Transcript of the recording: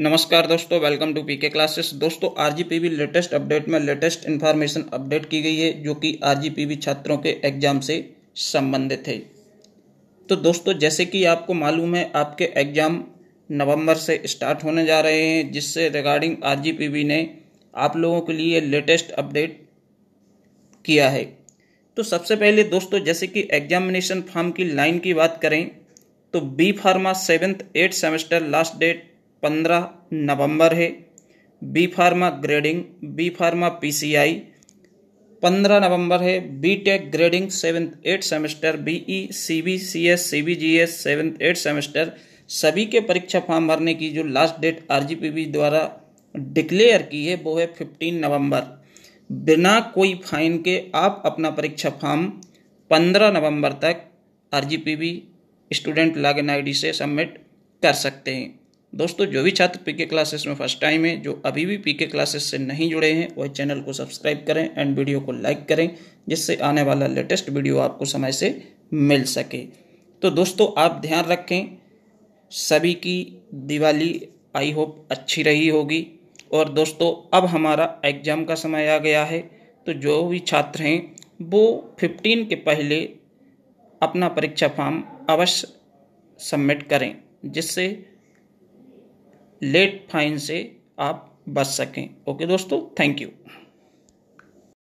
नमस्कार दोस्तों welcome to PK classes दोस्तों आरजीपीवी लेटेस्ट अपडेट में लेटेस्ट इन्फॉर्मेशन अपडेट की गई है जो कि आरजीपीवी छात्रों के एग्जाम से संबंधित है तो दोस्तों जैसे कि आपको मालूम है आपके एग्जाम नवंबर से स्टार्ट होने जा रहे हैं जिससे रिगार्डिंग आर ने आप लोगों के लिए लेटेस्ट अपडेट किया है तो सबसे पहले दोस्तों जैसे कि एग्जामिनेशन फॉर्म की लाइन की बात करें तो B pharma seventh eight semester last date पंद्रह नवंबर है B pharma grading B pharma PCI पंद्रह नवंबर है B tech grading seventh eight semester BE C B C S C B G S seventh eight semester सभी के परीक्षा form भरने की जो लास्ट डेट आरजीपीबी द्वारा डिक्लेयर की है वो है फिफ्टीन नवंबर बिना कोई फाइन के आप अपना परीक्षा फॉर्म पंद्रह नवंबर तक बी स्टूडेंट लॉगिन आईडी से सबमिट कर सकते हैं दोस्तों जो भी छात्र पीके क्लासेस में फर्स्ट टाइम है जो अभी भी पीके क्लासेस से नहीं जुड़े हैं वह चैनल को सब्सक्राइब करें एंड वीडियो को लाइक करें जिससे आने वाला लेटेस्ट वीडियो आपको समय से मिल सके तो दोस्तों आप ध्यान रखें सभी की दिवाली आई होप अच्छी रही होगी और दोस्तों अब हमारा एग्ज़ाम का समय आ गया है तो जो भी छात्र हैं वो फिफ्टीन के पहले अपना परीक्षा फॉर्म अवश्य सबमिट करें जिससे लेट फाइन से आप बच सकें ओके दोस्तों थैंक यू